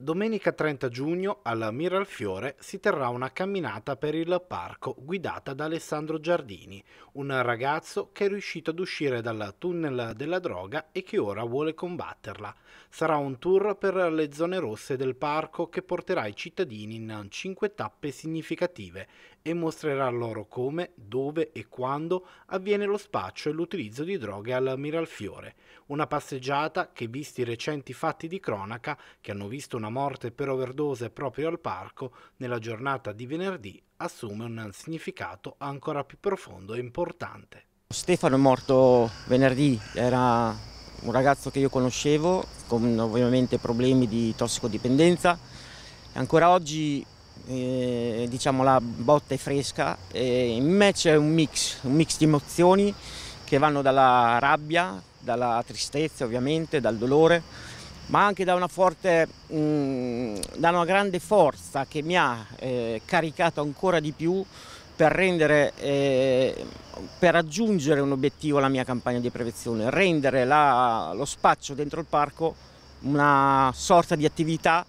Domenica 30 giugno al Miralfiore si terrà una camminata per il parco guidata da Alessandro Giardini, un ragazzo che è riuscito ad uscire dal tunnel della droga e che ora vuole combatterla. Sarà un tour per le zone rosse del parco che porterà i cittadini in cinque tappe significative e mostrerà loro come, dove e quando avviene lo spaccio e l'utilizzo di droghe al Miralfiore. Una passeggiata che, visti i recenti fatti di cronaca che hanno visto una una morte per overdose proprio al parco, nella giornata di venerdì, assume un significato ancora più profondo e importante. Stefano è morto venerdì, era un ragazzo che io conoscevo, con ovviamente problemi di tossicodipendenza. Ancora oggi eh, diciamo la botta è fresca e in me c'è un mix, un mix di emozioni che vanno dalla rabbia, dalla tristezza ovviamente, dal dolore, ma anche da una, forte, mh, mm, da una grande forza che mi ha eh, caricato ancora di più per, rendere, eh, per, raggiungere un obiettivo la mia campagna di prevenzione, rendere la, lo spaccio dentro il parco una sorta di attività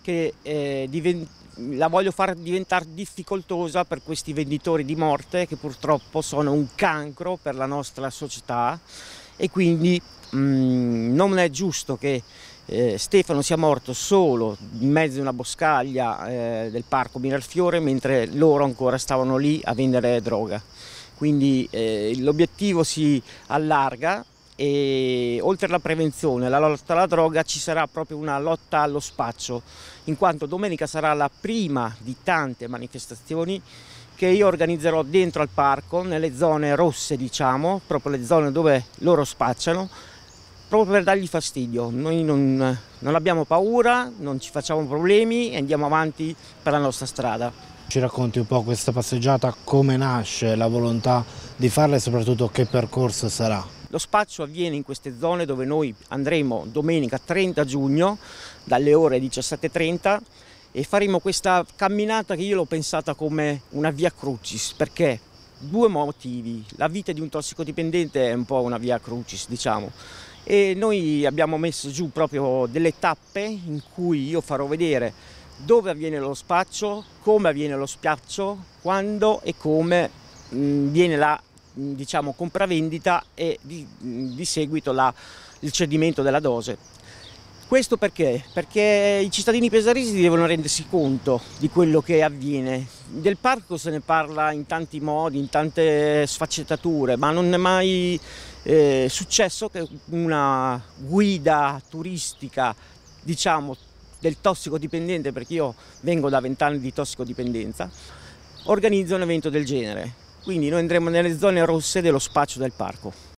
che eh, diventa la voglio far diventare difficoltosa per questi venditori di morte che purtroppo sono un cancro per la nostra società e quindi mh, mm, non è giusto che eh, Stefano sia morto solo in mezzo a una boscaglia eh, del parco Miralfiore mentre loro ancora stavano lì a vendere droga. Quindi eh, l'obiettivo si allarga e oltre alla prevenzione, alla lotta alla droga, ci sarà proprio una lotta allo spaccio, in quanto domenica sarà la prima di tante manifestazioni che io organizzerò dentro al parco, nelle zone rosse diciamo, proprio le zone dove loro spacciano, proprio per dargli fastidio. Noi non, non abbiamo paura, non ci facciamo problemi e andiamo avanti per la nostra strada. Ci racconti un po' questa passeggiata, come nasce la volontà di farla e soprattutto che percorso sarà? Lo spaccio avviene in queste zone dove noi andremo domenica 30 giugno dalle ore 17.30 e faremo questa camminata che io l'ho pensata come una via crucis perché due motivi, la vita di un tossicodipendente è un po' una via crucis diciamo e noi abbiamo messo giù proprio delle tappe in cui io farò vedere dove avviene lo spaccio, come avviene lo spaccio, quando e come mh, mm, viene la diciamo, compravendita e di, di seguito la, il cedimento della dose. Questo perché? Perché i cittadini pesaresi devono rendersi conto di quello che avviene. Del parco se ne parla in tanti modi, in tante sfaccettature, ma non è mai eh, successo che una guida turistica, diciamo, del tossicodipendente, perché io vengo da vent'anni di tossicodipendenza, organizza un evento del genere. Quindi noi andremo nelle zone rosse dello spaccio del parco.